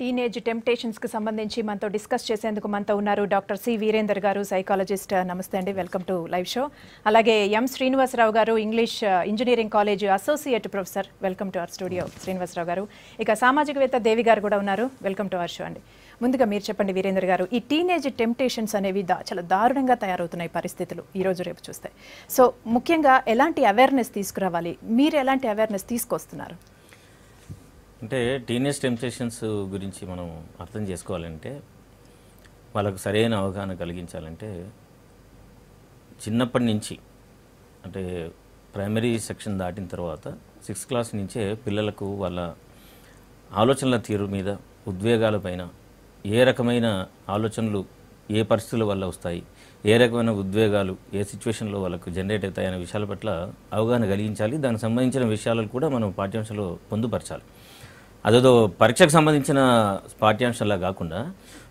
Teenage టెంప్టేషన్స్కి సంబంధించి మనతో discuss చేసేందుకు మనతో ఉన్నారు డాక్టర్ సి వీరేందర్ గారు సైకాలజిస్ట్ నమస్తే అండి వెల్కమ్ టు లైవ్ షో అలాగే ఎం శ్రీనివాసరావు గారు English engineering college associate professor welcome to our studio Srinivasarao గారు ఇక సామాజికవేత్త దేవి గారు కూడా ఉన్నారు వెల్కమ్ టు అవర్ షో అండి ముందుగా మీరు చెప్పండి వీరేందర్ గారు ఈ టీనేజ్ టెంప్టేషన్స్ అనేవి చాలా దారుణంగా తయారవుతున్నాయి పరిస్థితులు ఈరోజు రేపు చూస్తే సో ముఖ్యంగా ఎలాంటి అవేర్నెస్ తీసుకురావాలి మీరు ఎలాంటి అవేర్నెస్ తీసుకొస్తున్నారు అంటే టీనేజ్ టెంప్టేషన్స్ గురించి మనం అర్థం చేసుకోవాలంటే వాళ్ళకు సరైన అవగాహన కలిగించాలంటే చిన్నప్పటి నుంచి అంటే ప్రైమరీ సెక్షన్ దాటిన తర్వాత సిక్స్త్ క్లాస్ నుంచే పిల్లలకు వాళ్ళ ఆలోచనల తీరు మీద ఉద్వేగాల పైన ఏ రకమైన ఆలోచనలు ఏ పరిస్థితుల వల్ల వస్తాయి ఏ రకమైన ఉద్వేగాలు ఏ సిచ్యువేషన్లో వాళ్ళకు జనరేట్ అవుతాయనే విషయాల పట్ల అవగాహన కలిగించాలి దానికి సంబంధించిన విషయాలను కూడా మనం పాఠ్యాంశంలో పొందుపరచాలి అదేదో పరీక్షకు సంబంధించిన పాఠ్యాంశంలా కాకుండా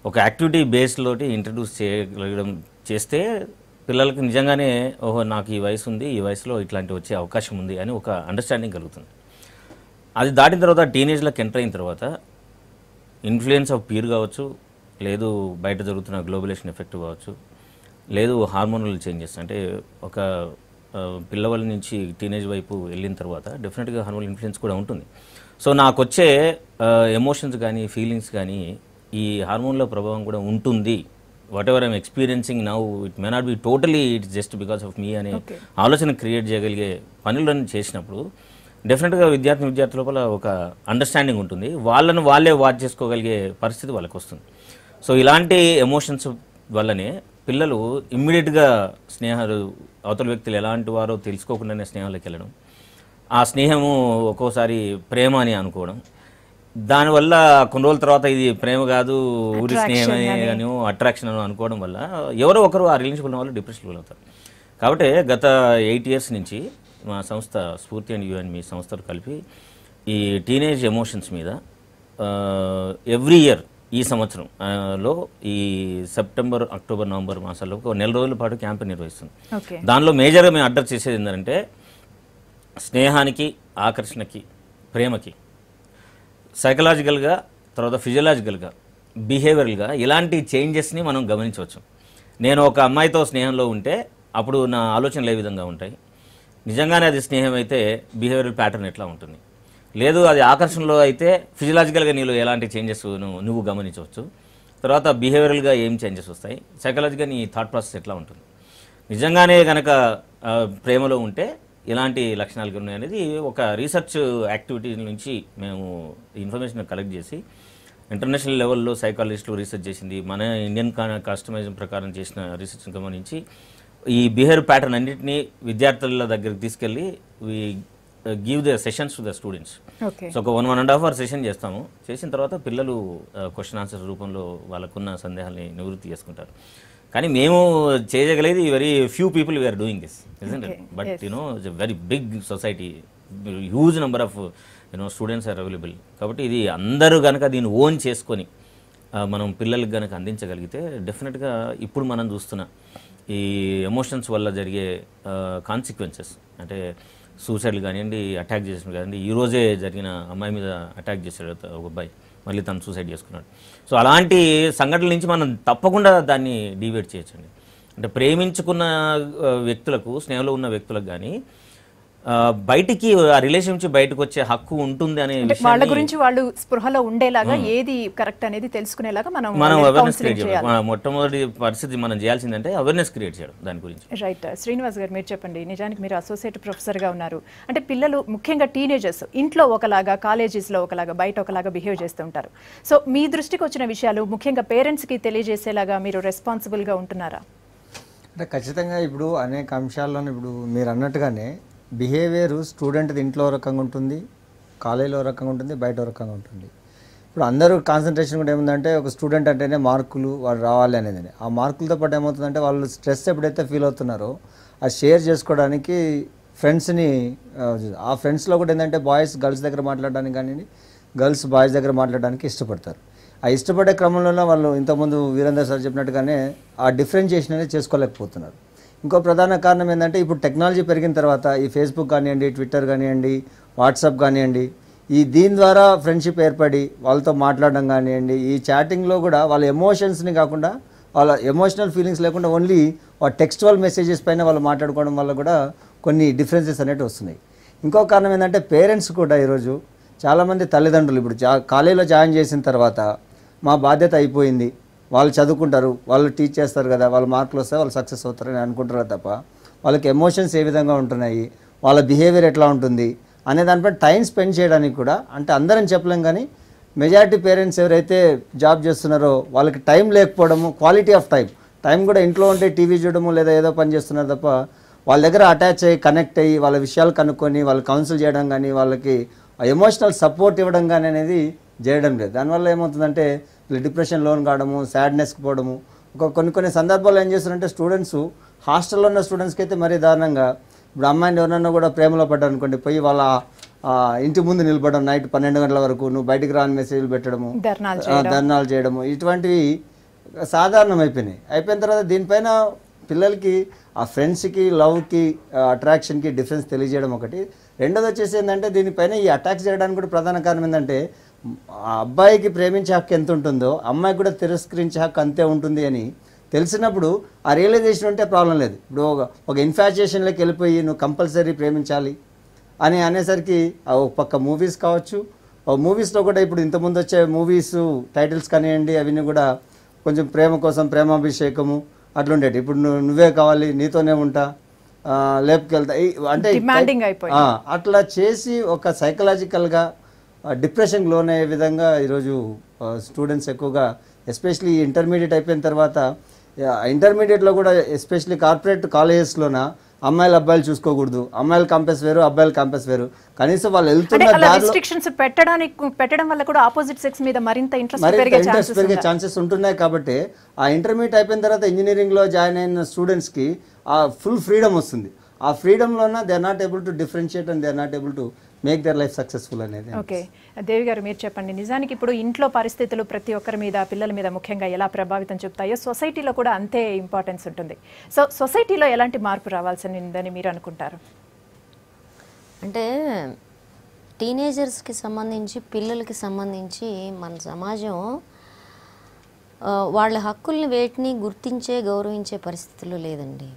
ఒక యాక్టివిటీ బేస్లోటి ఇంట్రడ్యూస్ చేయగలగడం చేస్తే పిల్లలకు నిజంగానే ఓహో నాకు ఈ వయసు ఉంది ఈ వయసులో ఇట్లాంటివి వచ్చే అవకాశం ఉంది అని ఒక అండర్స్టాండింగ్ కలుగుతుంది అది దాటిన తర్వాత టీనేజ్లోకి ఎంటర్ అయిన తర్వాత ఇన్ఫ్లుయెన్స్ ఆఫ్ పీర్ కావచ్చు లేదు బయట జరుగుతున్న గ్లోబలేషన్ ఎఫెక్ట్ కావచ్చు లేదు హార్మోనల్ చేంజెస్ అంటే ఒక పిల్లవాళ్ళ నుంచి టీనేజ్ వైపు వెళ్ళిన తర్వాత డెఫినెట్గా హార్మోనల్ ఇన్ఫ్లుయెన్స్ కూడా ఉంటుంది సో నాకు వచ్చే ఎమోషన్స్ కానీ ఫీలింగ్స్ కానీ ఈ హార్మోన్ల ప్రభావం కూడా ఉంటుంది whatever I'm experiencing now it may not be totally it just because of me అనే ఆలోచన క్రియేట్ చేయగలిగే పనులను చేసినప్పుడు డెఫినెట్గా విద్యార్థి విద్యార్థుల లోపల ఒక అండర్స్టాండింగ్ ఉంటుంది వాళ్ళను వాళ్ళే వాచ్ చేసుకోగలిగే పరిస్థితి వాళ్ళకి వస్తుంది సో ఇలాంటి ఎమోషన్స్ వల్లనే పిల్లలు ఇమ్మీడియట్గా స్నేహాలు అవతల వ్యక్తులు ఎలాంటి వారో తెలుసుకోకుండానే స్నేహాలకు వెళ్ళడం ఆ స్నేహము ఒక్కోసారి ప్రేమ అని అనుకోవడం దానివల్ల కొన్ని రోజుల తర్వాత ఇది ప్రేమ కాదు ఊరి స్నేహం అని అట్రాక్షన్ అని అనుకోవడం వల్ల ఎవరో ఒకరు ఆ రిలేషన్షిప్ ఉన్న వాళ్ళు డిప్రెషన్ అవుతారు కాబట్టి గత ఎయిట్ ఇయర్స్ నుంచి మా సంస్థ స్ఫూర్తి అండ్ యూ అండ్ మీ సంస్థలు కలిపి ఈ టీనేజ్ ఎమోషన్స్ మీద ఎవ్రీ ఇయర్ ఈ సంవత్సరం లో ఈ సెప్టెంబర్ అక్టోబర్ నవంబర్ మాసాల్లో ఒక నెల రోజుల పాటు క్యాంపెయిన్ నిర్వహిస్తుంది దానిలో మేజర్గా మేము అడ్రస్ చేసేది ఏంటంటే స్నేహానికి ఆకర్షణకి ప్రేమకి సైకలాజికల్గా తర్వాత ఫిజియలాజికల్గా బిహేవియర్గా ఇలాంటి చేంజెస్ని మనం గమనించవచ్చు నేను ఒక అమ్మాయితో స్నేహంలో ఉంటే అప్పుడు నా ఆలోచనలు ఏ విధంగా ఉంటాయి నిజంగానే అది స్నేహం అయితే బిహేవియర్ ప్యాటర్న్ ఎట్లా ఉంటుంది లేదు అది ఆకర్షణలో అయితే ఫిజియలాజికల్గా నీళ్ళు ఎలాంటి చేంజెస్ నువ్వు గమనించవచ్చు తర్వాత బిహేవియర్గా ఏం చేంజెస్ వస్తాయి సైకలాజికల్ నీ థాట్ ప్రాసెస్ ఎట్లా ఉంటుంది నిజంగానే కనుక ప్రేమలో ఉంటే ఇలాంటి లక్షణాలు ఉన్నాయి అనేది ఒక రీసెర్చ్ యాక్టివిటీ నుంచి మేము ఇన్ఫర్మేషన్ కలెక్ట్ చేసి ఇంటర్నేషనల్ లెవెల్లో సైకాలజిస్టులు రీసెర్చ్ చేసింది మన ఇండియన్ కస్టమైజ్ ప్రకారం చేసిన రీసెర్చ్ని గమనించి ఈ బిహేవ్ ప్యాటర్న్ అన్నింటినీ విద్యార్థుల దగ్గరికి తీసుకెళ్ళి give the sessions to the students so ఒక one one and half hour session చేస్తాము చేసిన తర్వాత పిల్లలు క్వశ్చన్ ఆన్సర్ రూపంలో వాళ్ళకున్న సందేహాన్ని నివృత్తి చేసుకుంటారు కానీ మేము చేయగలిగేది very few people we are doing this it but you know it's very big society huge number of you know students are available కాబట్టి ఇది అందరూ కనుక దీన్ని ఓన్ చేసుకొని మనం పిల్లలకు కనుక అందించగలిగితే డెఫినెట్గా ఇప్పుడు మనం చూస్తున్న ఈ ఎమోషన్స్ వల్ల జరిగే కాన్సిక్వెన్సెస్ అంటే సూసైడ్లు కానివ్వండి అటాక్ చేసిన కానివ్వండి ఈరోజే జరిగిన అమ్మాయి మీద అటాక్ చేశాడు ఒక అబ్బాయి మళ్ళీ తను సూసైడ్ చేసుకున్నాడు సో అలాంటి సంఘటనల నుంచి మనం తప్పకుండా దాన్ని డివేట్ చేయొచ్చండి అంటే ప్రేమించుకున్న వ్యక్తులకు స్నేహంలో ఉన్న వ్యక్తులకు కానీ బయటికి ఆ రిలేషన్ బయటకు వచ్చే హక్కు ఉంటుంది అనే వాళ్ళ గురించి వాళ్ళు స్పృహలో ఉండేలాగా ఏది కరెక్ట్ అనేది తెలుసుకునేలాగా మనం మనం అవేర్నెస్ క్రియేట్ చేయాలి మొట్టమొదటి పరిస్థితి మనం చేయాల్సిందంటే అవేర్నెస్ క్రియేట్ చేయడం దాని గురించి రైట్ శ్రీనివాస్ గారు మీరు చెప్పండి నిజానికి మీరు అసోసియేట్ గా ఉన్నారు అంటే పిల్లలు ముఖ్యంగా టీనేజర్స్ ఇంట్లో ఒకలాగా కాలేజెస్ లో ఒకలాగా బయట ఒకలాగా బిహేవ్ చేస్తూ ఉంటారు సో మీ దృష్టికి వచ్చిన విషయాలు ముఖ్యంగా పేరెంట్స్ కి తెలియజేసేలాగా మీరు రెస్పాన్సిబుల్ గా ఉంటున్నారా అంటే ఖచ్చితంగా ఇప్పుడు అనేక అంశాల్లో ఇప్పుడు మీరు అన్నట్టుగానే బిహేవియర్ స్టూడెంట్ ఇంట్లో రకంగా ఉంటుంది కాలేజీలో రకంగా ఉంటుంది బయట రకంగా ఉంటుంది ఇప్పుడు అందరూ కాన్సన్ట్రేషన్ కూడా ఏముందంటే ఒక స్టూడెంట్ అంటేనే మార్కులు వాళ్ళు రావాలి అనేది ఆ మార్కులతో పాటు ఏమవుతుందంటే వాళ్ళు స్ట్రెస్ ఎప్పుడైతే ఫీల్ అవుతున్నారో అది షేర్ చేసుకోవడానికి ఫ్రెండ్స్ని ఆ ఫ్రెండ్స్లో కూడా ఏంటంటే బాయ్స్ గర్ల్స్ దగ్గర మాట్లాడడానికి కానీ గర్ల్స్ బాయ్స్ దగ్గర మాట్లాడడానికి ఇష్టపడతారు ఆ ఇష్టపడే క్రమంలోనే వాళ్ళు ఇంతకుముందు వీరేందర్ సార్ చెప్పినట్టుగానే ఆ డిఫరెన్షియేషన్ అనేది చేసుకోలేకపోతున్నారు ఇంకో ప్రధాన కారణం ఏంటంటే ఇప్పుడు టెక్నాలజీ పెరిగిన తర్వాత ఈ ఫేస్బుక్ కానివ్వండి ట్విట్టర్ కానివ్వండి వాట్సాప్ కానివ్వండి ఈ దీని ద్వారా ఫ్రెండ్షిప్ ఏర్పడి వాళ్ళతో మాట్లాడడం కానివ్వండి ఈ చాటింగ్లో కూడా వాళ్ళ ఎమోషన్స్ని కాకుండా వాళ్ళ ఎమోషనల్ ఫీలింగ్స్ లేకుండా ఓన్లీ టెక్స్టువల్ మెసేజెస్ పైన వాళ్ళు మాట్లాడుకోవడం వల్ల కూడా కొన్ని డిఫరెన్సెస్ అనేవి వస్తున్నాయి ఇంకో కారణం ఏంటంటే పేరెంట్స్ కూడా ఈరోజు చాలామంది తల్లిదండ్రులు ఇప్పుడు కాలేజీలో జాయిన్ చేసిన తర్వాత మా బాధ్యత అయిపోయింది వాళ్ళు చదువుకుంటారు వాళ్ళు టీచ్ చేస్తారు కదా వాళ్ళు మార్కులు వస్తే వాళ్ళు సక్సెస్ అవుతారని అనుకుంటారు తప్ప వాళ్ళకి ఎమోషన్స్ ఏ విధంగా ఉంటున్నాయి వాళ్ళ బిహేవియర్ ఎట్లా ఉంటుంది అనే దానిపై టైం స్పెండ్ చేయడానికి కూడా అంటే అందరం చెప్పలేం కానీ మెజారిటీ పేరెంట్స్ ఎవరైతే జాబ్ చేస్తున్నారో వాళ్ళకి టైం లేకపోవడము క్వాలిటీ ఆఫ్ టైం టైం కూడా ఇంట్లో ఉంటే టీవీ చూడడము లేదా ఏదో పని చేస్తున్నారు తప్ప వాళ్ళ దగ్గర అటాచ్ అయ్యి కనెక్ట్ అయ్యి వాళ్ళ విషయాలు కనుక్కొని వాళ్ళు కౌన్సిల్ చేయడం కానీ వాళ్ళకి ఎమోషనల్ సపోర్ట్ ఇవ్వడం కానీ అనేది చేయడం లేదు దానివల్ల ఏమవుతుందంటే డిప్రెషన్ లోన్ కావడము సాడ్నెస్కి పోవడము ఒక కొన్ని కొన్ని సందర్భాల్లో ఏం చేస్తారంటే స్టూడెంట్స్ హాస్టల్లో ఉన్న స్టూడెంట్స్కి అయితే మరీ దారుణంగా ఇప్పుడు అమ్మాయిని ఎవరన్నా కూడా ప్రేమలో పడ్డారు అనుకోండి పోయి వాళ్ళ ఇంటి ముందు నిలబడడం నైట్ పన్నెండు గంటల వరకు నువ్వు బయటికి రాని మెసేజ్లు పెట్టడము ధర్నాలు చేయడము ఇటువంటివి సాధారణం అయిపోయినాయి అయిపోయిన తర్వాత దీనిపైన పిల్లలకి ఆ ఫ్రెండ్స్కి లవ్కి అట్రాక్షన్కి డిఫరెన్స్ తెలియజేయడం ఒకటి రెండోది వచ్చేసి ఏంటంటే దీనిపైన ఈ అటాక్ చేయడానికి కూడా ప్రధాన కారణం ఏంటంటే ఆ అబ్బాయికి ప్రేమించే హక్కు ఎంత ఉంటుందో అమ్మాయికి కూడా తిరస్కరించే హక్కు అంతే ఉంటుంది అని తెలిసినప్పుడు ఆ రియలైజేషన్ ఉంటే ప్రాబ్లం లేదు ఇప్పుడు ఒక ఇన్ఫాచుయేషన్లోకి వెళ్ళిపోయి నువ్వు కంపల్సరీ ప్రేమించాలి అని అనేసరికి ఒక పక్క మూవీస్ కావచ్చు మూవీస్లో కూడా ఇప్పుడు ఇంతకుముందు వచ్చే మూవీస్ టైటిల్స్ కానివ్వండి అవన్నీ కూడా కొంచెం ప్రేమ కోసం ప్రేమాభిషేకము అట్లుండేటి ఇప్పుడు నువ్వు నువ్వే కావాలి నీతోనే ఉంటా లేపుకెళ్తా అంటే అట్లా చేసి ఒక సైకలాజికల్గా డిప్రెషన్ లోనయ్యే విధంగా ఈరోజు స్టూడెంట్స్ ఎక్కువగా ఎస్పెషలీ ఇంటర్మీడియట్ అయిపోయిన తర్వాత ఇంటర్మీడియట్లో కూడా ఎస్పెషలీ కార్పొరేట్ కాలేజెస్లోన అమ్మాయిలు అబ్బాయిలు చూసుకోకూడదు అమ్మాయిలు కంపెస్ వేరు అబ్బాయిలు కంపెస్ వేరు కనీసం వాళ్ళు వెళ్తున్న రెస్ట్రిక్షన్స్ పెట్టడానికి పెట్టడం వల్ల కూడా ఆపోజిట్ సెక్స్ మీద మరింత ఇంట్రెస్ట్ పెరిగే ఛాన్సెస్ ఉంటున్నాయి కాబట్టి ఆ ఇంటర్మీడియట్ అయిపోయిన తర్వాత ఇంజనీరింగ్లో జాయిన్ అయిన స్టూడెంట్స్కి ఫుల్ ఫ్రీడమ్ వస్తుంది ఆ ఫ్రీడంలోన they are not able to differentiate and they are not able to make their life successful అనేది ఓకే దేవి గారు మీరు చెప్పండి నిజానికి ఇప్పుడు ఇంట్లో పరిస్థితులు ప్రతి ఒక్కరి మీద పిల్లల మీద ముఖ్యంగా ఎలా ప్రభావితం చూపుతాయో సొసైటీలో కూడా అంతే ఇంపార్టెన్స్ ఉంటుంది సో సొసైటీలో ఎలాంటి మార్పు రావాల్సిందని మీరు అనుకుంటారు అంటే టీనేజర్స్కి సంబంధించి పిల్లలకి సంబంధించి మన సమాజం వాళ్ళ హక్కుల్ని వేటిని గుర్తించే గౌరవించే పరిస్థితులు లేదండి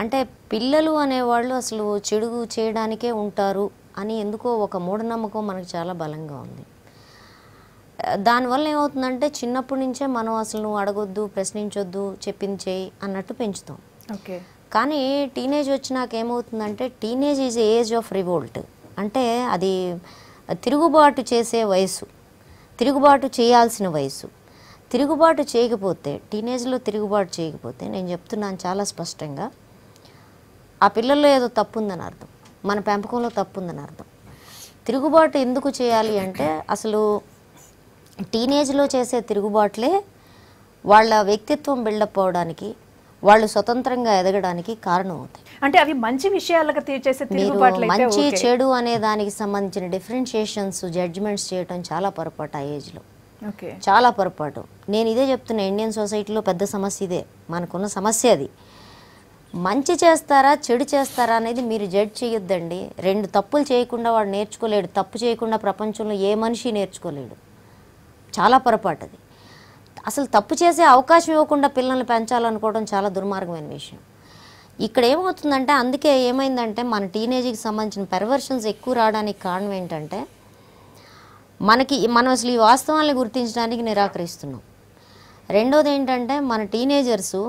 అంటే పిల్లలు అనేవాళ్ళు అసలు చెడుగు చేయడానికే ఉంటారు అని ఎందుకో ఒక మూఢనమ్మకం మనకు చాలా బలంగా ఉంది దానివల్ల ఏమవుతుందంటే చిన్నప్పటి నుంచే మనం అసలు నువ్వు అడగొద్దు ప్రశ్నించొద్దు చేయి అన్నట్టు పెంచుతాం ఓకే కానీ టీనేజ్ వచ్చినాక ఏమవుతుందంటే teenage is age of revolt అంటే అది తిరుగుబాటు చేసే వయసు తిరుగుబాటు చేయాల్సిన వయసు తిరుగుబాటు చేయకపోతే టీనేజ్లో తిరుగుబాటు చేయకపోతే నేను చెప్తున్నాను చాలా స్పష్టంగా ఆ పిల్లల్లో ఏదో తప్పు ఉందని అర్థం మన పెంపకంలో తప్పు ఉందని అర్థం తిరుగుబాటు ఎందుకు చేయాలి అంటే అసలు టీనేజ్లో చేసే తిరుగుబాట్లే వాళ్ళ వ్యక్తిత్వం బిల్డప్ అవడానికి వాళ్ళు స్వతంత్రంగా ఎదగడానికి కారణం అవుతాయి అంటే అవి మంచి విషయాలకు తీర్చేసే మంచి చెడు అనే దానికి సంబంధించిన డిఫరెన్షియేషన్స్ జడ్జిమెంట్స్ చేయడం చాలా పొరపాటు ఆ ఏజ్లో చాలా పొరపాటు నేను ఇదే చెప్తున్నా ఇండియన్ సొసైటీలో పెద్ద సమస్య ఇదే మనకున్న సమస్య అది మంచి చేస్తారా చెడు చేస్తారా అనేది మీరు జడ్జ్ చేయొద్దండి రెండు తప్పులు చేయకుండా వాడు నేర్చుకోలేడు తప్పు చేయకుండా ప్రపంచంలో ఏ మనిషి నేర్చుకోలేడు చాలా పొరపాటు అది అసలు తప్పు చేసే అవకాశం ఇవ్వకుండా పిల్లల్ని పెంచాలనుకోవడం చాలా దుర్మార్గమైన విషయం ఇక్కడ ఏమవుతుందంటే అందుకే ఏమైందంటే మన టీనేజ్కి సంబంధించిన పెర్వర్షన్స్ ఎక్కువ రావడానికి కారణం ఏంటంటే మనకి మనం అసలు ఈ వాస్తవాన్ని గుర్తించడానికి నిరాకరిస్తున్నాం రెండోది ఏంటంటే మన టీనేజర్సు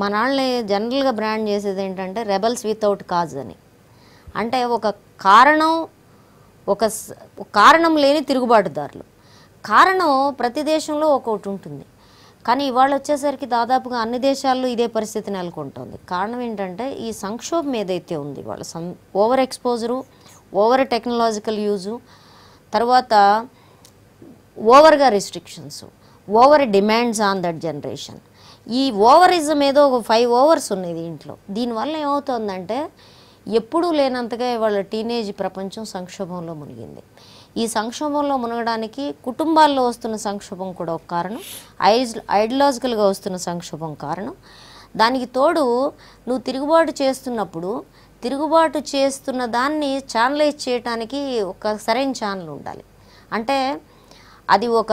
మన వాళ్ళని జనరల్గా బ్రాండ్ చేసేది ఏంటంటే రెబల్స్ వితౌట్ కాజ్ అని అంటే ఒక కారణం ఒక కారణం లేని తిరుగుబాటుదారులు కారణం ప్రతి దేశంలో ఒకటి ఉంటుంది కానీ ఇవాళ వచ్చేసరికి దాదాపుగా అన్ని దేశాల్లో ఇదే పరిస్థితి నెలకొంటుంది కారణం ఏంటంటే ఈ సంక్షోభం ఏదైతే ఉంది వాళ్ళ some over exposure over technological use తర్వాత ఓవర్గా restrictions over demands on that generation ఈ ఓవరిజం ఏదో ఒక ఫైవ్ ఓవర్స్ ఉన్నాయి దీంట్లో దీనివల్ల ఏమవుతోందంటే ఎప్పుడూ లేనంతగా వాళ్ళ టీనేజ్ ప్రపంచం సంక్షోభంలో మునిగింది ఈ సంక్షోభంలో మునగడానికి కుటుంబాల్లో వస్తున్న సంక్షోభం కూడా ఒక కారణం ఐజ్ ఐడియలాజికల్గా వస్తున్న సంక్షోభం కారణం దానికి తోడు నువ్వు తిరుగుబాటు చేస్తున్నప్పుడు తిరుగుబాటు చేస్తున్న దాన్ని ఛానలైజ్ చేయడానికి ఒక సరైన ఛానల్ ఉండాలి అంటే అది ఒక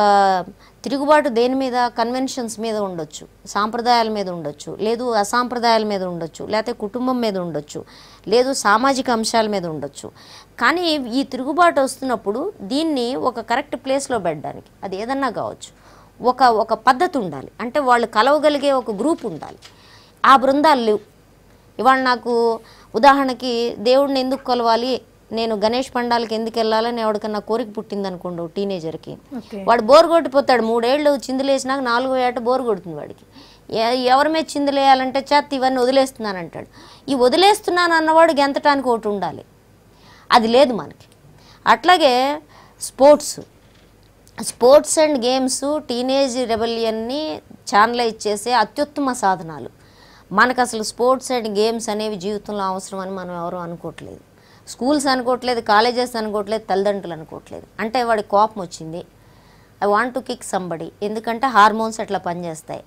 తిరుగుబాటు దేని మీద కన్వెన్షన్స్ మీద ఉండొచ్చు సాంప్రదాయాల మీద ఉండొచ్చు లేదు అసాంప్రదాయాల మీద ఉండొచ్చు లేకపోతే కుటుంబం మీద ఉండొచ్చు లేదు సామాజిక అంశాల మీద ఉండొచ్చు కానీ ఈ తిరుగుబాటు వస్తున్నప్పుడు దీన్ని ఒక కరెక్ట్ ప్లేస్లో పెట్టడానికి అది ఏదన్నా కావచ్చు ఒక ఒక పద్ధతి ఉండాలి అంటే వాళ్ళు కలవగలిగే ఒక గ్రూప్ ఉండాలి ఆ బృందాలు లేవు ఇవాళ నాకు ఉదాహరణకి దేవుడిని ఎందుకు కొలవాలి నేను గణేష్ పండాలకి ఎందుకు వెళ్ళాలని ఎవడికన్నా కోరిక పుట్టిందనుకోండు టీనేజర్కి వాడు బోర్ కొట్టిపోతాడు మూడేళ్ళు చిందులేసినాక నాలుగో ఏట బోర్ కొడుతుంది వాడికి ఎవరి మీద చిందులేయాలంటే చేత ఇవన్నీ వదిలేస్తున్నాను అంటాడు ఈ వదిలేస్తున్నాను అన్నవాడు గెంతటానికి ఒకటి ఉండాలి అది లేదు మనకి అట్లాగే sports sports and games teenage రెబల్యన్ని ఛానలైజ్ చేసే అత్యుత్తమ సాధనాలు మనకు అసలు స్పోర్ట్స్ అండ్ గేమ్స్ అనేవి జీవితంలో అవసరం అని మనం ఎవరూ అనుకోవట్లేదు స్కూల్స్ అనుకోవట్లేదు కాలేజెస్ అనుకోవట్లేదు తల్లిదండ్రులు అనుకోవట్లేదు అంటే వాడి కోపం వచ్చింది I want to kick somebody ఎందుకంటే హార్మోన్స్ అట్లా పనిచేస్తాయి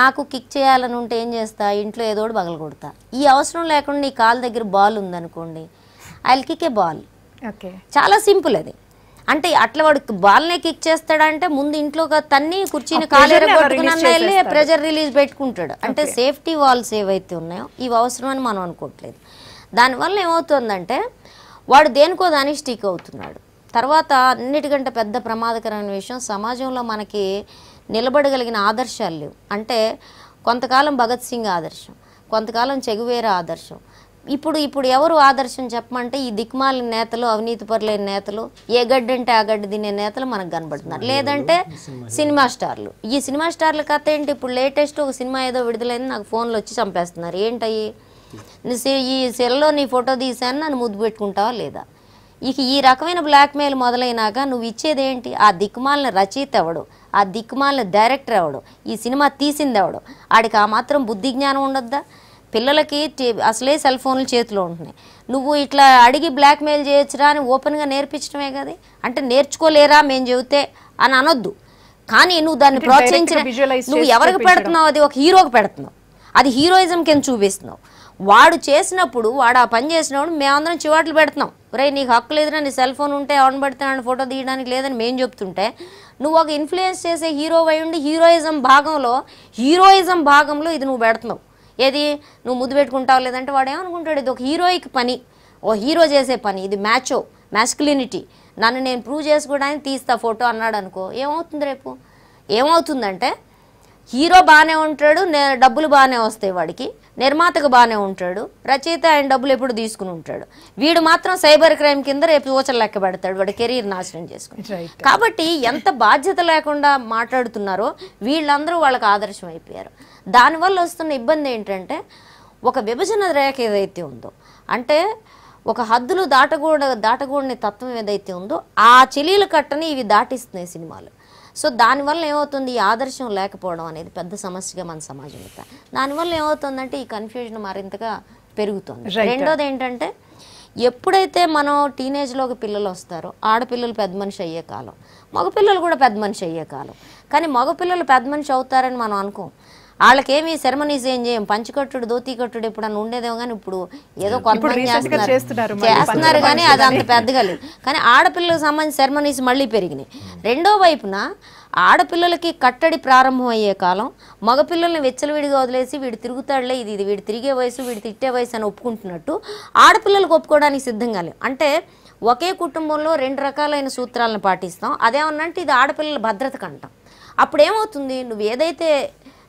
నాకు కిక్ చేయాలని ఉంటే ఏం చేస్తా ఇంట్లో ఏదోడు బగల కొడతా ఈ అవసరం లేకుండా నీ కాలు దగ్గర బాల్ ఉందనుకోండి I kick a ball okay చాలా సింపుల్ అది అంటే అట్లా వాడు బాల్నే కిక్ చేస్తాడంటే ముందు ఇంట్లో తన్ని కుర్చీని కాలేరగొట్టుకున్న వెళ్ళి ప్రెజర్ రిలీజ్ పెట్టుకుంటాడు అంటే సేఫ్టీ వాల్స్ ఏవైతే ఉన్నాయో ఇవి అవసరం అని మనం అనుకోవట్లేదు దానివల్ల ఏమవుతుందంటే వాడు దేనికో దానికి స్టిక్ అవుతున్నాడు తర్వాత అన్నిటికంటే పెద్ద ప్రమాదకరమైన విషయం సమాజంలో మనకి నిలబడగలిగిన ఆదర్శాలు లేవు అంటే కొంతకాలం భగత్ సింగ్ ఆదర్శం కొంతకాలం చెగువేర ఆదర్శం ఇప్పుడు ఇప్పుడు ఎవరు ఆదర్శం చెప్పమంటే ఈ దిక్మాలిన నేతలు అవినీతి పరులైన నేతలు ఏ గడ్డి అంటే ఆ గడ్డి తినే నేతలు మనకు కనబడుతున్నారు లేదంటే సినిమా స్టార్లు ఈ సినిమా స్టార్ల కథ ఏంటి ఇప్పుడు లేటెస్ట్ ఒక సినిమా ఏదో విడుదలైంది నాకు ఫోన్లో వచ్చి చంపేస్తున్నారు ఏంటయ్యి ఈ సెల్లో నీ ఫోటో తీసాను నన్ను ముద్దు పెట్టుకుంటావా లేదా ఇక ఈ రకమైన బ్లాక్మెయిల్ మొదలైనాక నువ్వు ఇచ్చేదేంటి ఆ దిక్కుమాలిన రచయిత ఎవడు ఆ దిక్కుమాలిన డైరెక్టర్ ఎవడు ఈ సినిమా తీసింది ఎవడు ఆడికి ఆ మాత్రం బుద్ధి జ్ఞానం ఉండొద్దా పిల్లలకి అసలే సెల్ ఫోన్లు చేతిలో ఉంటున్నాయి నువ్వు ఇట్లా అడిగి బ్లాక్మెయిల్ చేయొచ్చురా అని ఓపెన్గా నేర్పించడమే కదా అంటే నేర్చుకోలేరా మేము చెబితే అని అనొద్దు కానీ నువ్వు దాన్ని ప్రోత్సహించిన నువ్వు ఎవరికి పెడుతున్నావు అది ఒక హీరోకి పెడుతున్నావు అది హీరోయిజం కింద చూపిస్తున్నావు వాడు చేసినప్పుడు వాడు ఆ పని చేసినప్పుడు మేమందరం చివాట్లు పెడుతున్నాం రే నీకు హక్కు లేదురా నీ సెల్ ఫోన్ ఉంటే ఆన్ పెడుతున్నాను ఫోటో తీయడానికి లేదని మేము చెప్తుంటే నువ్వు ఒక ఇన్ఫ్లుయెన్స్ చేసే హీరో అయి ఉండి హీరోయిజం భాగంలో హీరోయిజం భాగంలో ఇది నువ్వు పెడుతున్నావు ఏది నువ్వు ముద్దు పెట్టుకుంటావు లేదంటే వాడు ఏమనుకుంటాడు ఇది ఒక హీరోయిక్ పని ఓ హీరో చేసే పని ఇది మ్యాచో మ్యాస్కులినిటీ నన్ను నేను ప్రూవ్ చేసుకోవడానికి తీస్తా ఫోటో అన్నాడు అనుకో ఏమవుతుంది రేపు ఏమవుతుందంటే హీరో బాగానే ఉంటాడు డబ్బులు బాగానే వస్తాయి వాడికి నిర్మాతకు బాగానే ఉంటాడు రచయిత ఆయన డబ్బులు ఎప్పుడు తీసుకుని ఉంటాడు వీడు మాత్రం సైబర్ క్రైమ్ కింద రేపు ఊచలు లెక్క పెడతాడు వాడి కెరీర్ నాశనం చేసుకుంటాడు కాబట్టి ఎంత బాధ్యత లేకుండా మాట్లాడుతున్నారో వీళ్ళందరూ వాళ్ళకి ఆదర్శం అయిపోయారు దానివల్ల వస్తున్న ఇబ్బంది ఏంటంటే ఒక విభజన రేఖ ఏదైతే ఉందో అంటే ఒక హద్దులు దాటకూడ దాటకూడని తత్వం ఏదైతే ఉందో ఆ చెలీల కట్టని ఇవి దాటిస్తున్నాయి సినిమాలు సో దానివల్ల ఏమవుతుంది ఈ ఆదర్శం లేకపోవడం అనేది పెద్ద సమస్యగా మన సమాజం దానివల్ల ఏమవుతుందంటే ఈ కన్ఫ్యూజన్ మరింతగా పెరుగుతుంది రెండోది ఏంటంటే ఎప్పుడైతే మనం టీనేజ్లోకి పిల్లలు వస్తారో ఆడపిల్లలు పెద్ద మనిషి అయ్యే కాలం మగపిల్లలు కూడా పెద్ద మనిషి అయ్యే కాలం కానీ మగపిల్లలు పెద్ద మనిషి అవుతారని మనం అనుకోం వాళ్ళకేమి సెరమనీస్ ఏం చేయం పంచికట్టుడు కట్టుడు ఎప్పుడన్నా ఉండేదేమో కానీ ఇప్పుడు ఏదో కొంత చేస్తున్నారు చేస్తున్నారు కానీ అది అంత పెద్దగా లేదు కానీ ఆడపిల్లలకు సంబంధించి సెరమనీస్ మళ్ళీ పెరిగినాయి రెండో వైపున ఆడపిల్లలకి కట్టడి ప్రారంభం అయ్యే కాలం మగపిల్లల్ని విడిగా వదిలేసి వీడు తిరుగుతాడులే ఇది ఇది వీడు తిరిగే వయసు వీడు తిట్టే వయసు అని ఒప్పుకుంటున్నట్టు ఆడపిల్లలకు ఒప్పుకోవడానికి సిద్ధంగా లేవు అంటే ఒకే కుటుంబంలో రెండు రకాలైన సూత్రాలను పాటిస్తాం అదేమన్నంటే ఇది ఆడపిల్లల భద్రత కంటాం అప్పుడు ఏమవుతుంది నువ్వు ఏదైతే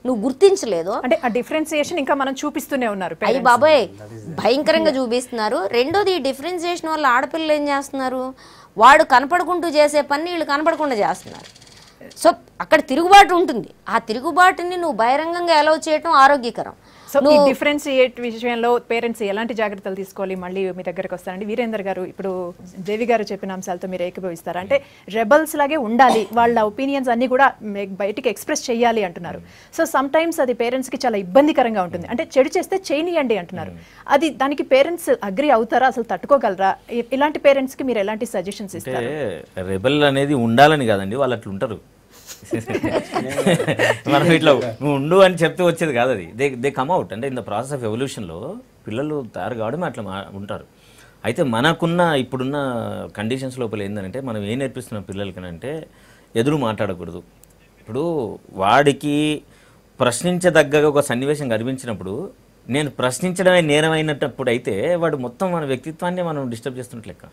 నువ్వు గుర్తించలేదు అంటే ఆ డిఫరెన్సియేషన్ ఇంకా మనం చూపిస్తూనే ఉన్నారు అయ్యి బాబాయ్ భయంకరంగా చూపిస్తున్నారు రెండోది ఈ డిఫరెన్సియేషన్ వల్ల ఆడపిల్లలు ఏం చేస్తున్నారు వాడు కనపడుకుంటూ చేసే పని వీళ్ళు కనపడకుండా చేస్తున్నారు సో అక్కడ తిరుగుబాటు ఉంటుంది ఆ తిరుగుబాటుని నువ్వు బహిరంగంగా అలౌ చేయటం ఆరోగ్యకరం సో ఈ డిఫరెన్షియేట్ విషయంలో పేరెంట్స్ ఎలాంటి జాగ్రత్తలు తీసుకోవాలి మళ్ళీ మీ దగ్గరకు వస్తారండి వీరేందర్ గారు ఇప్పుడు దేవి గారు చెప్పిన అంశాలతో మీరు ఏకీభవిస్తారు అంటే రెబల్స్ లాగే ఉండాలి వాళ్ళ ఒపీనియన్స్ అన్ని కూడా బయటికి ఎక్స్ప్రెస్ చేయాలి అంటున్నారు సో సమ్ టైమ్స్ అది పేరెంట్స్కి చాలా ఇబ్బందికరంగా ఉంటుంది అంటే చెడు చేస్తే చేయనియండి అంటున్నారు hmm. అది దానికి పేరెంట్స్ అగ్రి అవుతారా అసలు తట్టుకోగలరా ఇలాంటి పేరెంట్స్కి మీరు ఎలాంటి సజెషన్స్ ఇస్తారు రెబల్ అనేది ఉండాలని కాదండి వాళ్ళు ఉంటారు మనం ఇట్లా నువ్వు ఉండు అని చెప్తే వచ్చేది కాదు అది దే దే కమ్ అవుట్ అంటే ఇన్ ద ప్రాసెస్ ఆఫ్ ఎవల్యూషన్లో పిల్లలు తయారు కావడం అట్లా ఉంటారు అయితే మనకున్న ఇప్పుడున్న కండిషన్స్ లోపల ఏంటంటే మనం ఏం నేర్పిస్తున్నాం పిల్లలకి అంటే ఎదురు మాట్లాడకూడదు ఇప్పుడు వాడికి ప్రశ్నించదగ్గ ఒక సన్నివేశం కనిపించినప్పుడు నేను ప్రశ్నించడమే నేరమైనప్పుడు అయితే వాడు మొత్తం మన వ్యక్తిత్వాన్ని మనం డిస్టర్బ్ లెక్క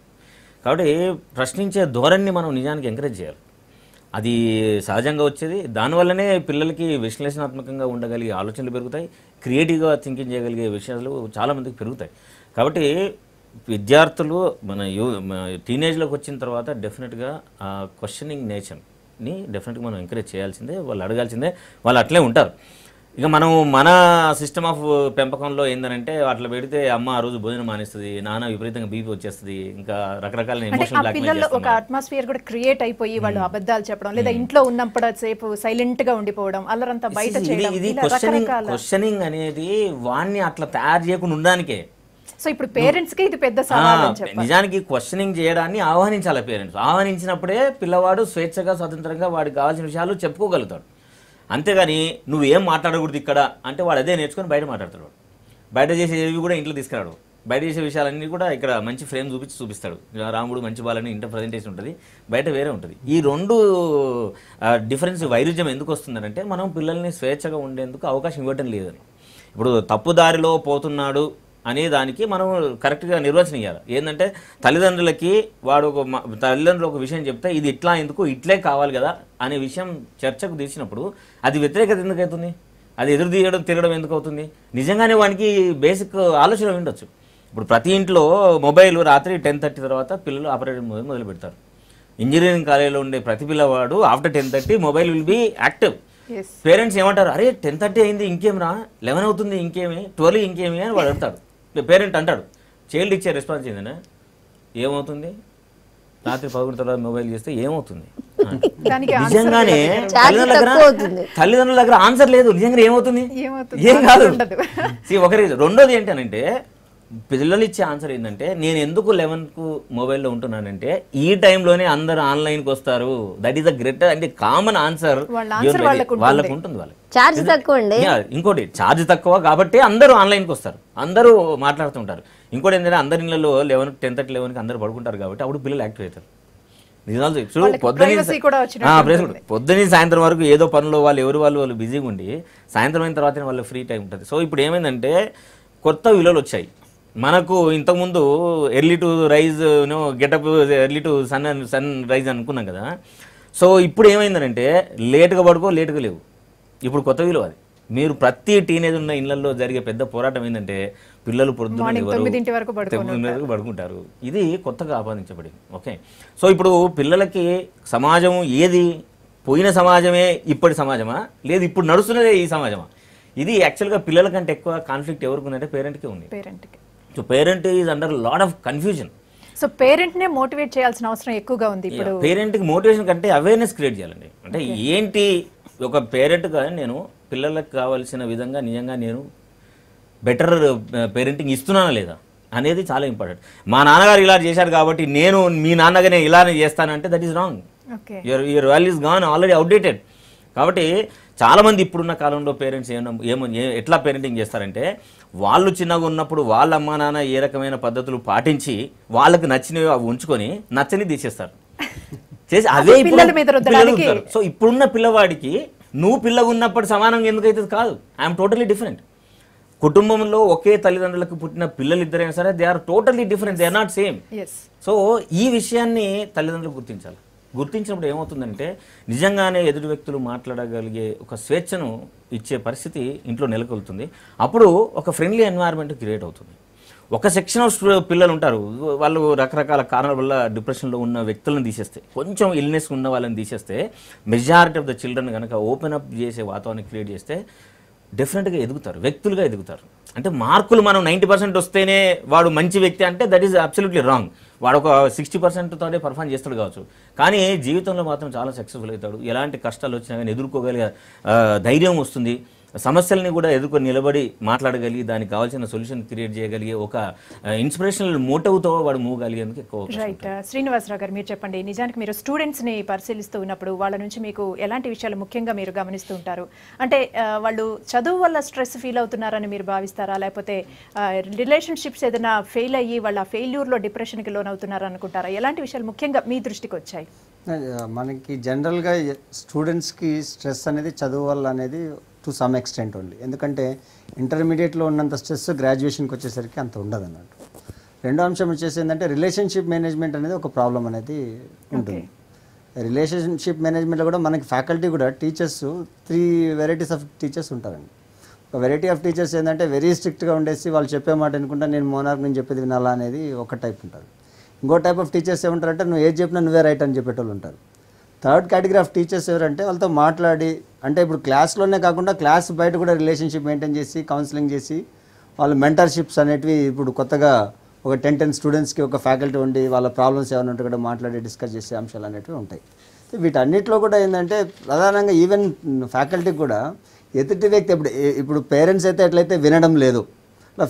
కాబట్టి ప్రశ్నించే ధోరణిని మనం నిజానికి ఎంకరేజ్ చేయాలి అది సహజంగా వచ్చేది దానివల్లనే పిల్లలకి విశ్లేషణాత్మకంగా ఉండగలిగే ఆలోచనలు పెరుగుతాయి క్రియేటివ్గా థింకింగ్ చేయగలిగే విషయాలు చాలామందికి పెరుగుతాయి కాబట్టి విద్యార్థులు మన యూ టీనేజ్లోకి వచ్చిన తర్వాత డెఫినెట్గా క్వశ్చనింగ్ నేచర్ని డెఫినెట్గా మనం ఎంకరేజ్ చేయాల్సిందే వాళ్ళు అడగాల్సిందే వాళ్ళు అట్లే ఉంటారు ఇక మనం మన సిస్టమ్ ఆఫ్ పెంపకంలో ఏంటంటే అట్లా పెడితే అమ్మ ఆ రోజు భోజనం మానేస్తుంది నాన్న విపరీతంగా బీపీ వచ్చేస్తుంది ఇంకా రకరకాల పిల్లల్లో ఒక అట్మాస్ఫియర్ కూడా క్రియేట్ అయిపోయి వాళ్ళు అబద్ధాలు చెప్పడం లేదా ఇంట్లో ఉన్నప్పుడు సేపు సైలెంట్ గా ఉండిపోవడం అల్లరంతా బయట ఇది క్వశ్చనింగ్ క్వశ్చనింగ్ అనేది వాడిని అట్లా తయారు చేయకుండా ఉండడానికే సో ఇప్పుడు పేరెంట్స్ కి ఇది పెద్ద నిజానికి క్వశ్చనింగ్ చేయడాన్ని ఆహ్వానించాలి పేరెంట్స్ ఆహ్వానించినప్పుడే పిల్లవాడు స్వేచ్ఛగా స్వతంత్రంగా వాడికి కావాల్సిన విషయాలు చెప్పుకోగలుగుతాడు అంతేగాని నువ్వేం మాట్లాడకూడదు ఇక్కడ అంటే వాడు అదే నేర్చుకొని బయట మాట్లాడతాడు బయట చేసే ఏవి కూడా ఇంట్లో తీసుకురాడు బయట చేసే విషయాలన్నీ కూడా ఇక్కడ మంచి ఫ్రేమ్ చూపించి చూపిస్తాడు రాముడు మంచి బాలని ఇంటర్ ప్రజెంటేషన్ ఉంటుంది బయట వేరే ఉంటుంది ఈ రెండు డిఫరెన్స్ వైరుధ్యం ఎందుకు వస్తుందంటే మనం పిల్లల్ని స్వేచ్ఛగా ఉండేందుకు అవకాశం ఇవ్వటం లేదని ఇప్పుడు తప్పుదారిలో పోతున్నాడు అనే దానికి మనం కరెక్ట్గా నిర్వచనం ఇవ్వాలి ఏంటంటే తల్లిదండ్రులకి వాడు ఒక తల్లిదండ్రులు ఒక విషయం చెప్తే ఇది ఇట్లా ఎందుకు ఇట్లే కావాలి కదా అనే విషయం చర్చకు తీసినప్పుడు అది వ్యతిరేకత ఎందుకు అవుతుంది అది ఎదురు తీయడం తిరగడం ఎందుకు అవుతుంది నిజంగానే వానికి బేసిక్ ఆలోచన ఉండొచ్చు ఇప్పుడు ప్రతి ఇంట్లో మొబైల్ రాత్రి టెన్ థర్టీ తర్వాత పిల్లలు ఆపరేటర్ మొదలు మొదలు పెడతారు ఇంజనీరింగ్ కాలేజీలో ఉండే ప్రతి పిల్లవాడు after ten thirty mobile will be active parents ఏమంటారు అరే టెన్ థర్టీ అయింది ఇంకేమి రా లెవెన్ అవుతుంది ఇంకేమి ట్వెల్వ్ ఇంకేమి అని వాడు అడుగుతాడు పేరెంట్ అంటాడు చైల్డ్ ఇచ్చే రెస్పాన్స్ ఏంటనే ఏమవుతుంది రాత్రి పదకొండు తర్వాత మొబైల్ చేస్తే ఏమవుతుంది నిజంగానే తల్లిదండ్రుల దగ్గర ఆన్సర్ లేదు నిజంగా ఏమవుతుంది ఏం కాదు ఒకరి రెండోది ఏంటనంటే పిల్లలు ఇచ్చే ఆన్సర్ ఏంటంటే నేను ఎందుకు లెవెన్కు మొబైల్లో ఉంటున్నానంటే ఈ టైంలోనే అందరూ ఆన్లైన్కి వస్తారు దట్ ఈస్ ద గ్రేటర్ అంటే కామన్ ఆన్సర్ వాళ్ళకు ఉంటుంది వాళ్ళకి ఛార్జ్ తక్కువ ఇంకోటి చార్జ్ తక్కువ కాబట్టి అందరూ ఆన్లైన్కి వస్తారు అందరూ మాట్లాడుతుంటారు ఇంకోటి ఏంటంటే అందరి ఇళ్ళలో లెవెన్ టెన్ థర్టీ లెవెన్కి అందరూ పడుకుంటారు కాబట్టి అప్పుడు పిల్లలు యాక్టివ్ అవుతారు నిజాలు సాయంత్రం వరకు ఏదో పనులు వాళ్ళు ఎవరు వాళ్ళు వాళ్ళు బిజీగా ఉండి సాయంత్రం అయిన తర్వాత వాళ్ళు ఫ్రీ టైం ఉంటుంది సో ఇప్పుడు ఏమైందంటే కొత్త విలువలు వచ్చాయి మనకు ఇంతకుముందు early to rise get up early to sun sun rise అనుకున్నాం కదా సో ఇప్పుడు ఏమైందంటే లేటుగా పడుకో లేటుగా లేవు ఇప్పుడు కొత్త విలువ అది మీరు ప్రతి టీనేజ్ ఉన్న ఇళ్లలో జరిగే పెద్ద పోరాటం ఏంటంటే పిల్లలు పొద్దున్నే పడుకుంటారు ఇది కొత్తగా ఆపాదించబడింది ఓకే సో ఇప్పుడు పిల్లలకి సమాజం ఏది పోయిన సమాజమే ఇప్పటి సమాజమా లేదు ఇప్పుడు నడుస్తున్నదే ఈ సమాజమా ఇది యాక్చువల్గా పిల్లల కంటే ఎక్కువ కాన్ఫ్లిక్ట్ ఎవరికి ఉందంటే పేరెంట్కే ఉంది పేరెంట్కి so parent is under lot of confusion so parent నే మోటివేట్ చేయాల్సిన అవసరం ఎక్కువగా ఉంది ఇప్పుడు పేరెంట్కి మోటివేషన్ కంటే అవేర్నెస్ క్రియేట్ చేయాలండి అంటే ఏంటి ఒక పేరెంట్గా నేను పిల్లలకు కావాల్సిన విధంగా నిజంగా నేను బెటర్ పేరెంటింగ్ uh, ఇస్తున్నానా లేదా అనేది చాలా ఇంపార్టెంట్ మా నాన్నగారు ఇలా చేశారు కాబట్టి నేను మీ నాన్నగానే ఇలానే చేస్తానంటే that is wrong your your values gone already updated కాబట్టి చాలామంది ఇప్పుడున్న కాలంలో పేరెంట్స్ ఏమన్నా ఏమో ఎట్లా పేరెంటింగ్ చేస్తారంటే వాళ్ళు చిన్నగా ఉన్నప్పుడు వాళ్ళ అమ్మా నాన్న ఏ రకమైన పద్ధతులు పాటించి వాళ్ళకి నచ్చినవి ఉంచుకొని నచ్చని తీసేస్తారు చేసి అదే సో ఇప్పుడున్న పిల్లవాడికి నువ్వు పిల్లగా ఉన్నప్పుడు సమానం ఎందుకైతే కాదు ఐఎమ్ టోటలీ డిఫరెంట్ కుటుంబంలో ఒకే తల్లిదండ్రులకు పుట్టిన పిల్లలు ఇద్దరైనా సరే they are totally different they are not same so ఈ విషయాన్ని తల్లిదండ్రులు గుర్తించాలి గుర్తించినప్పుడు ఏమవుతుందంటే నిజంగానే ఎదుటి వ్యక్తులు మాట్లాడగలిగే ఒక స్వేచ్ఛను ఇచ్చే పరిస్థితి ఇంట్లో నెలకొల్తుంది అప్పుడు ఒక ఫ్రెండ్లీ ఎన్వైర్న్మెంట్ క్రియేట్ అవుతుంది ఒక సెక్షన్ ఆఫ్ పిల్లలు ఉంటారు వాళ్ళు రకరకాల కారణాల వల్ల డిప్రెషన్లో ఉన్న వ్యక్తులను తీసేస్తే కొంచెం ఇల్నెస్ ఉన్న వాళ్ళని తీసేస్తే మెజారిటీ ఆఫ్ ద చిల్డ్రన్ కనుక ఓపెన్ అప్ చేసే వాతావరణం క్రియేట్ చేస్తే డెఫినెట్గా ఎదుగుతారు వ్యక్తులుగా ఎదుగుతారు అంటే మార్కులు మనం నైంటీ పర్సెంట్ వస్తేనే వాడు మంచి వ్యక్తి అంటే దట్ ఈస్ అబ్సల్యూట్లీ రాంగ్ వాడు ఒక సిక్స్టీ పర్సెంట్ తోటే పర్ఫామ్ చేస్తాడు కావచ్చు కానీ జీవితంలో మాత్రం చాలా సక్సెస్ఫుల్ అవుతాడు ఎలాంటి కష్టాలు వచ్చినా కానీ ఎదుర్కోగలిగే ధైర్యం వస్తుంది సమస్యల్ని కూడా ఎదుర్కొని నిలబడి మాట్లాడగలిగి దానికి కావాల్సిన సొల్యూషన్ క్రియేట్ చేయగలిగే ఒక ఇన్స్పిరేషనల్ మోటివ్తో వాడు మూగలిగేందుకు ఎక్కువ రైట్ శ్రీనివాసరావు గారు మీరు చెప్పండి నిజానికి మీరు స్టూడెంట్స్ని పరిశీలిస్తూ ఉన్నప్పుడు వాళ్ళ నుంచి మీకు ఎలాంటి విషయాలు ముఖ్యంగా మీరు గమనిస్తూ ఉంటారు అంటే వాళ్ళు చదువు వల్ల స్ట్రెస్ ఫీల్ అవుతున్నారని మీరు భావిస్తారా లేకపోతే రిలేషన్షిప్స్ ఏదైనా ఫెయిల్ అయ్యి వాళ్ళ ఫెయిల్యూర్లో డిప్రెషన్కి లోన్ అవుతున్నారు అనుకుంటారా ఎలాంటి విషయాలు ముఖ్యంగా మీ దృష్టికి వచ్చాయి మనకి జనరల్గా స్టూడెంట్స్కి స్ట్రెస్ అనేది చదువు వల్ల అనేది టు సమ్ ఎక్స్టెంట్ ఓన్లీ ఎందుకంటే ఇంటర్మీడియట్లో ఉన్నంత స్ట్రెస్ గ్రాడ్యుయేషన్కి వచ్చేసరికి అంత ఉండదు అన్నట్టు రెండో అంశం వచ్చేసి ఏంటంటే రిలేషన్షిప్ మేనేజ్మెంట్ అనేది ఒక ప్రాబ్లం అనేది ఉంటుంది రిలేషన్షిప్ మేనేజ్మెంట్లో కూడా మనకి ఫ్యాకల్టీ కూడా teachers three varieties of teachers ఉంటారండి ఒక వెరైటీ ఆఫ్ టీచర్స్ ఏంటంటే వెరీ స్ట్రిక్ట్గా ఉండేసి వాళ్ళు చెప్పే మాట అనుకుంటా నేను మోనార్క్ నేను చెప్పేది వినాలా అనేది ఒక టైప్ ఉంటుంది ఇంకో టైప్ ఆఫ్ టీచర్స్ ఏమంటారంటే నువ్వు ఏది చెప్పినా నువ్వే రైట్ అని చెప్పేటోళ్ళు ఉంటారు థర్డ్ కేటగిరీ ఆఫ్ టీచర్స్ ఎవరంటే వాళ్ళతో మాట్లాడి అంటే ఇప్పుడు క్లాస్లోనే కాకుండా క్లాస్ బయట కూడా రిలేషన్షిప్ మెయింటైన్ చేసి కౌన్సిలింగ్ చేసి వాళ్ళ మెంటర్షిప్స్ అనేటివి ఇప్పుడు కొత్తగా ఒక టెన్ టెన్ స్టూడెంట్స్కి ఒక ఫ్యాకల్టీ ఉండి వాళ్ళ ప్రాబ్లమ్స్ ఏమైనా ఉంటే కూడా మాట్లాడి డిస్కస్ చేసే అంశాలు అనేటివి ఉంటాయి వీటన్నిటిలో కూడా ఏంటంటే ప్రధానంగా ఈవెన్ ఫ్యాకల్టీ కూడా ఎదుటి వ్యక్తి ఇప్పుడు ఇప్పుడు పేరెంట్స్ అయితే ఎట్లయితే వినడం లేదు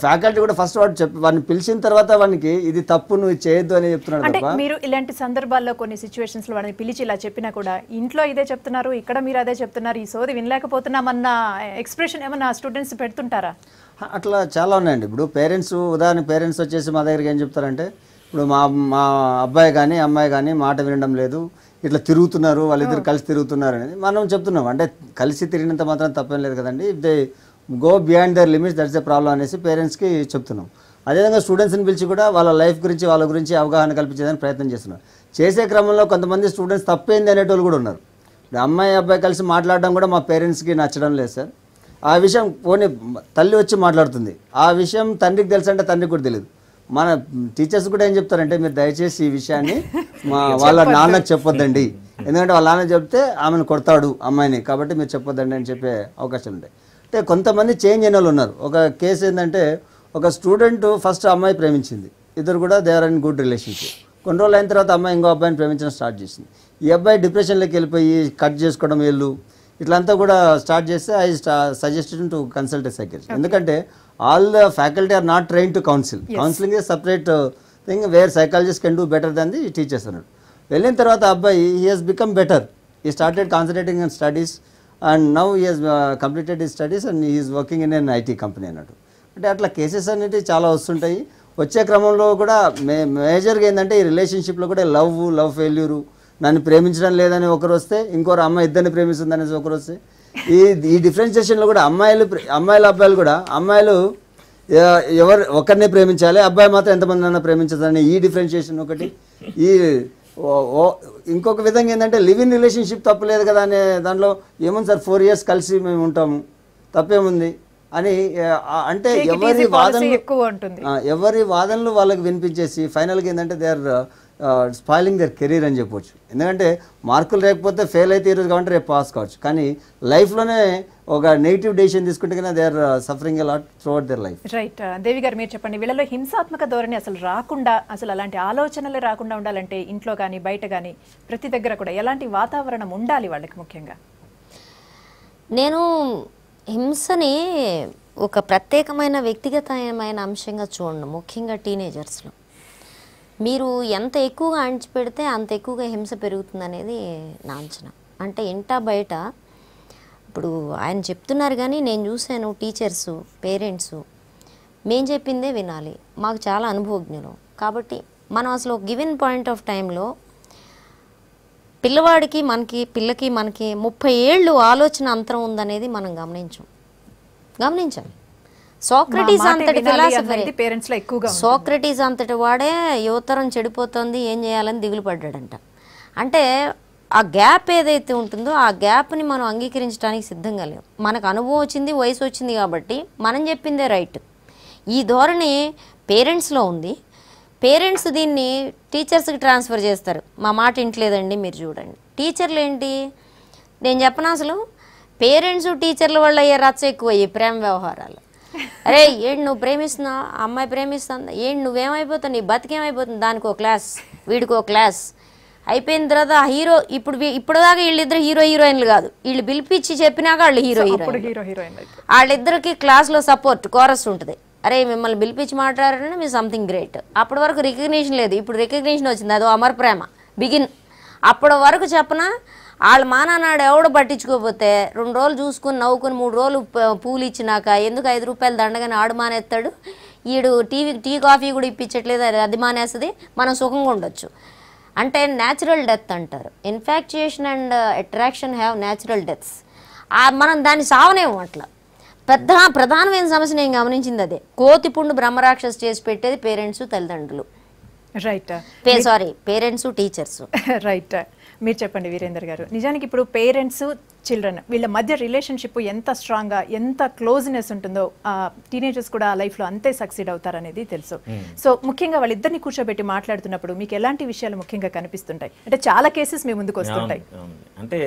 ఫ్యాకల్టీ కూడా ఫస్ట్ వాడు చెప్పి వాడిని పిలిచిన తర్వాత వానికి ఇది తప్పు నువ్వు చేయొద్దు అని చెప్తున్నాడు మీరు ఇలాంటి సందర్భాల్లో కొన్ని సిచ్యువేషన్స్ లో వాడిని పిలిచి ఇలా చెప్పినా కూడా ఇంట్లో ఇదే చెప్తున్నారు ఇక్కడ మీరు అదే చెప్తున్నారు ఈ సోది వినలేకపోతున్నామన్న ఎక్స్ప్రెషన్ ఏమన్నా స్టూడెంట్స్ పెడుతుంటారా అట్లా చాలా ఉన్నాయండి ఇప్పుడు పేరెంట్స్ ఉదాహరణ పేరెంట్స్ వచ్చేసి మా దగ్గరికి ఏం చెప్తారంటే ఇప్పుడు మా మా అబ్బాయి కానీ అమ్మాయి కానీ మాట వినడం లేదు ఇట్లా తిరుగుతున్నారు వాళ్ళిద్దరు కలిసి తిరుగుతున్నారు అనేది మనం చెప్తున్నాం అంటే కలిసి తిరిగినంత మాత్రం తప్పేం లేదు కదండి if they go beyond their limits that's the problem అనేసి పేరెంట్స్కి చెప్తున్నాం అదేవిధంగా స్టూడెంట్స్ని పిలిచి కూడా వాళ్ళ లైఫ్ గురించి వాళ్ళ గురించి అవగాహన కల్పించేదానికి ప్రయత్నం చేస్తున్నారు చేసే క్రమంలో కొంతమంది స్టూడెంట్స్ తప్పేంది అనేటోళ్ళు కూడా ఉన్నారు అమ్మాయి అబ్బాయి కలిసి మాట్లాడడం కూడా మా పేరెంట్స్కి నచ్చడం లేదు సార్ ఆ విషయం పోనీ తల్లి వచ్చి మాట్లాడుతుంది ఆ విషయం తండ్రికి తెలుసు అంటే తండ్రికి కూడా తెలియదు మన టీచర్స్ కూడా ఏం చెప్తారంటే మీరు దయచేసి ఈ విషయాన్ని మా వాళ్ళ నాన్నకు చెప్పొద్దండి ఎందుకంటే వాళ్ళ నాన్న చెప్తే ఆమెను కొడతాడు అమ్మాయిని కాబట్టి మీరు చెప్పొద్దండి అని చెప్పే అవకాశం ఉంటాయి అంటే కొంతమంది చేంజ్ అయిన వాళ్ళు ఉన్నారు ఒక కేసు ఏంటంటే ఒక స్టూడెంట్ ఫస్ట్ అమ్మాయి ప్రేమించింది ఇద్దరు కూడా దేవర్ అండ్ గుడ్ రిలేషన్షిప్ కొన్ని రోజులు అయిన తర్వాత అమ్మాయి ఇంకో అబ్బాయిని ప్రేమించడం స్టార్ట్ చేసింది ఈ అబ్బాయి డిప్రెషన్లోకి వెళ్ళిపోయి కట్ చేసుకోవడం వీళ్ళు ఇట్లంతా కూడా స్టార్ట్ చేస్తే I suggested to consult cycle ఎందుకంటే all the faculty are not train to counsel counselling is separate thing where psychologist can do better than the teachers అన్నాడు వెళ్ళిన తర్వాత అబ్బాయి he he's become better he started concentrating and studies and now he has completed ఈ studies and is working in an IT company అన్నట్టు అంటే అట్లా cases అనేవి చాలా వస్తుంటాయి వచ్చే క్రమంలో కూడా మే మేజర్గా ఏంటంటే ఈ రిలేషన్షిప్లో కూడా లవ్ లవ్ ఫెయిల్యూరు నన్ను ప్రేమించడం లేదని ఒకరు వస్తే ఇంకొకరు అమ్మాయి ఇద్దరిని ప్రేమిస్తుంది అనేసి ఒకరు వస్తే ఈ ఈ డిఫరెన్షియేషన్లో కూడా అమ్మాయిలు అమ్మాయిల అబ్బాయిలు కూడా అమ్మాయిలు ఎవరు ఒకరిని ప్రేమించాలి అబ్బాయి మాత్రం ఎంతమంది అన్నా ప్రేమించదని ఈ డిఫరెన్షియేషన్ ఒకటి ఈ ఇంకొక విధంగా ఏంటంటే లివ్ ఇన్ రిలేషన్షిప్ తప్పలేదు కదా అనే దాంట్లో ఏముంది సార్ ఫోర్ ఇయర్స్ కలిసి మేము ఉంటాము తప్పేముంది అని అంటే ఎవరి వాదనలు ఎవరి వాదనలు వాళ్ళకి వినిపించేసి ఫైనల్గా ఏంటంటే they are spoiling their career అని చెప్పొచ్చు ఎందుకంటే మార్కులు లేకపోతే ఫెయిల్ అయితే ఈరోజు కాబట్టి రేపు పాస్ కావచ్చు కానీ లైఫ్లోనే ఒక నెగిటివ్ డెసిషన్ తీసుకుంటే కన్నా they are suffering lot throughout their life right Devi గారు మీరు చెప్పండి వీళ్ళలో హింసాత్మక ధోరణి అసలు రాకుండా అసలు అలాంటి ఆలోచనలే రాకుండా ఉండాలంటే ఇంట్లో కానీ బయట కానీ ప్రతి దగ్గర కూడా ఎలాంటి వాతావరణం ఉండాలి వాళ్ళకి ముఖ్యంగా నేను హింసని ఒక ప్రత్యేకమైన వ్యక్తిగతమైన అంశంగా చూడండి ముఖ్యంగా టీనేజర్స్లో మీరు ఎంత ఎక్కువగా అణచి పెడితే అంత ఎక్కువగా హింస పెరుగుతుంది అనేది నా అంచనా అంటే ఇంటా బయట ఇప్పుడు ఆయన చెప్తున్నారు కానీ నేను చూశాను టీచర్సు పేరెంట్స్ మేం చెప్పిందే వినాలి మాకు చాలా అనుభవజ్ఞులు కాబట్టి మనం అసలు గివెన్ పాయింట్ ఆఫ్ టైంలో పిల్లవాడికి మనకి పిల్లకి మనకి ముప్పై ఏళ్ళు ఆలోచన అంతరం ఉందనేది మనం గమనించాం గమనించాం సోక్రటీస్ అంతటి ఫిలాసఫీ పేరెంట్స్ లో ఎక్కువగా సోక్రటీస్ అంతటి వాడే యువతరం చెడిపోతుంది ఏం చేయాలని దిగులు పడ్డాడంట అంటే ఆ గ్యాప్ ఏదైతే ఉంటుందో ఆ గ్యాప్ని మనం అంగీకరించడానికి సిద్ధంగా లేవు మనకు అనుభవం వచ్చింది వయసు వచ్చింది కాబట్టి మనం చెప్పిందే రైట్ ఈ ధోరణి పేరెంట్స్లో ఉంది పేరెంట్స్ దీన్ని టీచర్స్కి ట్రాన్స్ఫర్ చేస్తారు మా మాట ఇంట్లేదండి మీరు చూడండి టీచర్లు ఏంటి నేను చెప్పను అసలు పేరెంట్స్ టీచర్ల వల్ల అయ్యే రచ్చ ఎక్కువ అయ్యే ప్రేమ వ్యవహారాలు అరే ఏంటి నువ్వు ప్రేమిస్తున్నావు అమ్మాయి ప్రేమిస్తుంది ఏంటి నువ్వేమైపోతావు నీ బతికేమైపోతుంది దానికి ఒక క్లాస్ వీడికి ఒక క్లాస్ అయిపోయిన తర్వాత హీరో ఇప్పుడు ఇప్పుడు దాకా వీళ్ళిద్దరు హీరో హీరోయిన్లు కాదు వీళ్ళు పిలిపించి చెప్పినాక వాళ్ళు హీరో హీరో వాళ్ళిద్దరికి క్లాస్లో సపోర్ట్ కోరస్ ఉంటుంది అరే మిమ్మల్ని పిలిపించి మాట్లాడారంటే మీరు సంథింగ్ గ్రేట్ అప్పటి వరకు రికగ్నేషన్ లేదు ఇప్పుడు రికగ్నేషన్ వచ్చింది అదో అమర్ ప్రేమ బిగిన్ అప్పటి వరకు చెప్పనా వాళ్ళు మానాడు ఎవడు పట్టించుకోపోతే రెండు రోజులు చూసుకుని నవ్వుకుని మూడు రోజులు పూలు ఇచ్చినాక ఎందుకు ఐదు రూపాయలు దండగానే ఆడు మానేస్తాడు ఈడు టీవీ టీ కాఫీ కూడా ఇప్పించట్లేదు అది మానేస్తుంది మనం సుఖంగా ఉండొచ్చు అంటే న్యాచురల్ డెత్ అంటారు infatuation and attraction have natural deaths మనం దాన్ని సావనేము అట్లా పెద్ద ప్రధానమైన సమస్య నేను గమనించింది అదే కోతి పుండు బ్రహ్మరాక్షస్ చేసి పెట్టేది పేరెంట్స్ తల్లిదండ్రులు right sorry parents teachers right మీరు చెప్పండి వీరేందర్ గారు నిజానికి ఇప్పుడు పేరెంట్స్ చిల్డ్రన్ వీళ్ళ మధ్య రిలేషన్షిప్ ఎంత స్ట్రాంగ్గా ఎంత క్లోజ్నెస్ ఉంటుందో టీనేజర్స్ కూడా లైఫ్లో అంతే సక్సీడ్ అవుతారనేది తెలుసు సో ముఖ్యంగా వాళ్ళిద్దరిని కూర్చోబెట్టి మాట్లాడుతున్నప్పుడు మీకు ఎలాంటి విషయాలు ముఖ్యంగా కనిపిస్తుంటాయి అంటే చాలా కేసెస్ మీ ముందుకు వస్తుంటాయి అంటే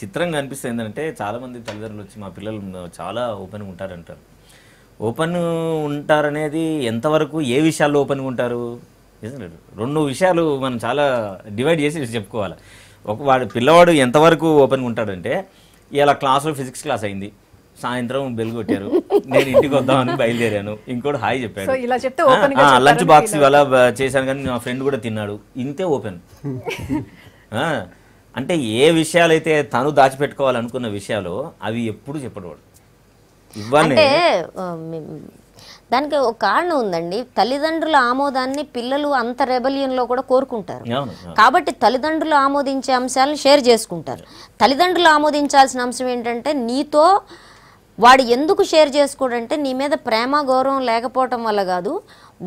చిత్రంగా అనిపిస్తుంది ఏంటంటే చాలామంది తల్లిదండ్రులు వచ్చి మా పిల్లలు చాలా ఓపెన్గా ఉంటారంటారు ఓపెన్ ఉంటారనేది ఎంతవరకు ఏ విషయాల్లో ఓపెన్గా ఉంటారు రెండు విషయాలు మనం చాలా డివైడ్ చేసి చెప్పుకోవాలి ఒక వాడు పిల్లవాడు ఎంతవరకు ఓపెన్గా ఉంటాడంటే ఇలా క్లాస్లో ఫిజిక్స్ క్లాస్ అయింది సాయంత్రం బెల్ కొట్టారు నేను ఇంటికి వద్దామని బయలుదేరాను ఇంకోటి హాయ్ చెప్పాడు లంచ్ బాక్స్ అలా చేశాను కానీ మా ఫ్రెండ్ కూడా తిన్నాడు ఇంతే ఓపెన్ అంటే ఏ విషయాలైతే తను దాచిపెట్టుకోవాలనుకున్న విషయాలు అవి ఎప్పుడు చెప్పడవాడు ఇవ్వాలి దానికి ఒక కారణం ఉందండి తల్లిదండ్రుల ఆమోదాన్ని పిల్లలు అంత రెబలియన్లో కూడా కోరుకుంటారు కాబట్టి తల్లిదండ్రులు ఆమోదించే అంశాలను షేర్ చేసుకుంటారు తల్లిదండ్రులు ఆమోదించాల్సిన అంశం ఏంటంటే నీతో వాడు ఎందుకు షేర్ చేసుకోడంటే నీ మీద ప్రేమ గౌరవం లేకపోవటం వల్ల కాదు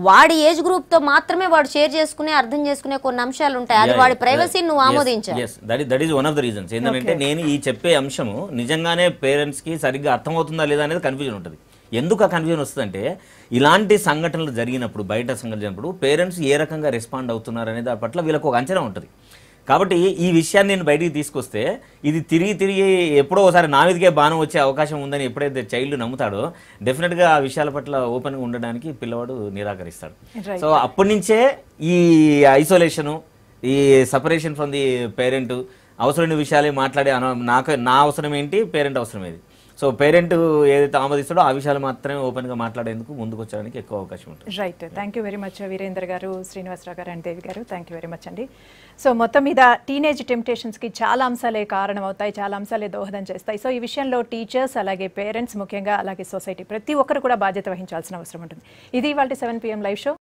వాడి ఏజ్ గ్రూప్తో మాత్రమే వాడు షేర్ చేసుకునే అర్థం చేసుకునే కొన్ని అంశాలు ఉంటాయి అది వాడి ప్రైవసీ నువ్వు ఆమోదించాలి that is one of the reasons ఏంటంటే నేను ఈ చెప్పే అంశము నిజంగానే పేరెంట్స్కి సరిగ్గా అర్థమవుతుందా లేదా అనేది కన్ఫ్యూజన్ ఉంటుంది ఎందుకు ఆ కన్ఫ్యూజన్ వస్తుందంటే ఇలాంటి సంఘటనలు జరిగినప్పుడు బయట సంఘటన జరిగినప్పుడు పేరెంట్స్ ఏ రకంగా రెస్పాండ్ అవుతున్నారు అనే దాని పట్ల వీళ్ళకు ఒక అంచనా ఉంటుంది కాబట్టి ఈ విషయాన్ని నేను బయటికి తీసుకొస్తే ఇది తిరిగి తిరిగి ఎప్పుడో ఒకసారి నా మీదకే బాణం వచ్చే అవకాశం ఉందని ఎప్పుడైతే చైల్డ్ నమ్ముతాడో డెఫినెట్గా ఆ విషయాల పట్ల ఓపెన్గా ఉండడానికి పిల్లవాడు నిరాకరిస్తాడు సో అప్పటి నుంచే ఈ ఐసోలేషను ఈ సపరేషన్ ఫ్రమ్ ది పేరెంట్ అవసరమైన విషయాలే మాట్లాడే నాకు నా అవసరం ఏంటి పేరెంట్ అవసరం ఏది సో పేరెంట్ ఏదైతే ఆమోదిస్తాడో ఆ విషయాలు మాత్రమే ఓపెన్గా మాట్లాడేందుకు ముందుకు వచ్చడానికి ఎక్కువ అవకాశం ఉంటుంది right thank you very much Virendra గారు శ్రీనివాసరావు గారు అండ్ దేవి గారు థ్యాంక్ యూ వెరీ మచ్ అండి సో మొత్తం మీద టీనేజ్ టెంప్టేషన్స్కి చాలా అంశాలే కారణం అవుతాయి చాలా అంశాలే దోహదం చేస్తాయి సో ఈ విషయంలో టీచర్స్ అలాగే పేరెంట్స్ ముఖ్యంగా అలాగే సొసైటీ ప్రతి ఒక్కరు కూడా బాధ్యత వహించాల్సిన అవసరం ఉంటుంది ఇది వాళ్ళ సెవెన్ పిఎం లైవ్ షో